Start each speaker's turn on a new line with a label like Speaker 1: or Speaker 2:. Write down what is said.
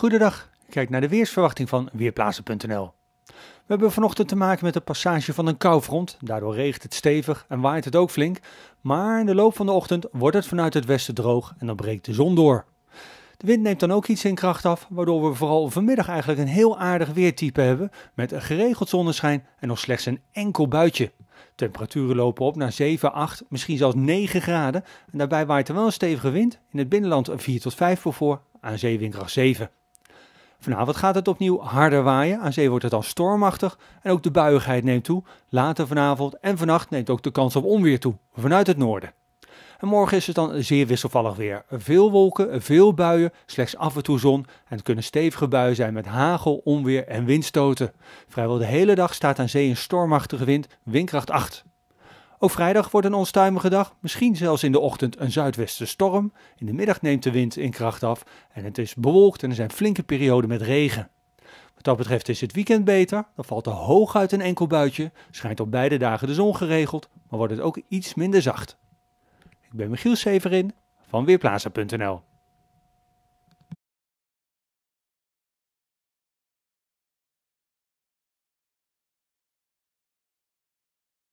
Speaker 1: Goedendag, kijk naar de weersverwachting van Weerplaatsen.nl. We hebben vanochtend te maken met de passage van een koufront, daardoor regent het stevig en waait het ook flink, maar in de loop van de ochtend wordt het vanuit het westen droog en dan breekt de zon door. De wind neemt dan ook iets in kracht af, waardoor we vooral vanmiddag eigenlijk een heel aardig weertype hebben met geregeld zonneschijn en nog slechts een enkel buitje. Temperaturen lopen op naar 7, 8, misschien zelfs 9 graden en daarbij waait er wel een stevige wind, in het binnenland 4 tot 5 voor, aan zeewindkracht 7. Vanavond gaat het opnieuw harder waaien. Aan zee wordt het al stormachtig en ook de buigheid neemt toe. Later vanavond en vannacht neemt ook de kans op onweer toe, vanuit het noorden. En morgen is het dan zeer wisselvallig weer. Veel wolken, veel buien, slechts af en toe zon. En het kunnen stevige buien zijn met hagel, onweer en windstoten. Vrijwel de hele dag staat aan zee een stormachtige wind, windkracht 8. Ook vrijdag wordt een onstuimige dag, misschien zelfs in de ochtend een zuidwestenstorm. In de middag neemt de wind in kracht af en het is bewolkt en er zijn flinke perioden met regen. Wat dat betreft is het weekend beter, dan valt er hooguit een enkel buitje, schijnt op beide dagen de zon geregeld, maar wordt het ook iets minder zacht. Ik ben Michiel
Speaker 2: Severin van Weerplaza.nl